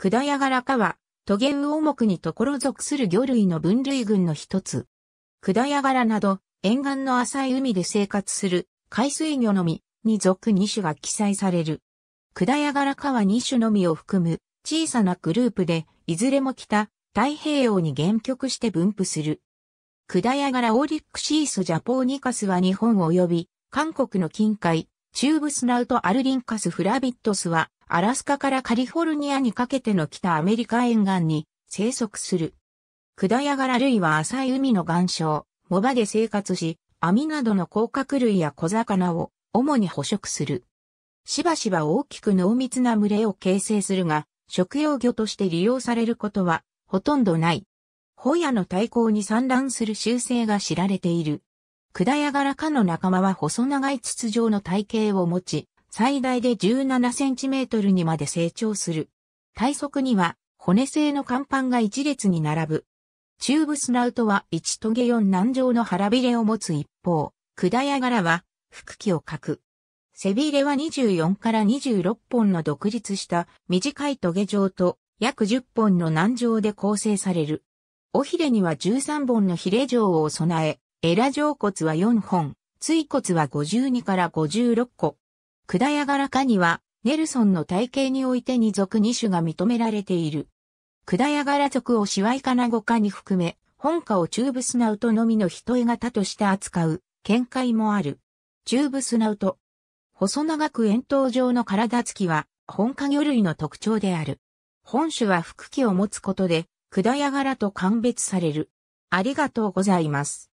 クダヤガラ科は、ゲウ魚目にところ属する魚類の分類群の一つ。クダヤガラなど、沿岸の浅い海で生活する海水魚のみに属2種が記載される。クダヤガラ科は2種のみを含む小さなグループで、いずれも北、太平洋に限局して分布する。クダヤガラオーリックシースジャポーニカスは日本及び、韓国の近海、チューブスナウトアルリンカスフラビットスはアラスカからカリフォルニアにかけての北アメリカ沿岸に生息する。クダヤガラ類は浅い海の岩礁、藻場で生活し、網などの甲殻類や小魚を主に捕食する。しばしば大きく濃密な群れを形成するが、食用魚として利用されることはほとんどない。ホヤの対抗に産卵する習性が知られている。クダヤガラ科の仲間は細長い筒状の体型を持ち、最大で17センチメートルにまで成長する。体側には骨製の甲板が一列に並ぶ。ーブスナウトは1トゲ4軟状の腹びれを持つ一方、下や柄は腹器を欠く。背びれは24から26本の独立した短いトゲ状と約10本の軟状で構成される。尾ひれには13本のヒレ状を備え、エラ状骨は4本、椎骨は52から56個、ヤやラかには、ネルソンの体系においてに属二種が認められている。ヤやラ族をシワイカナゴ科に含め、本科をチューブスナウトのみの一絵型として扱う、見解もある。チューブスナウト。細長く円筒状の体つきは、本科魚類の特徴である。本種は腹器を持つことで、ヤやラと鑑別される。ありがとうございます。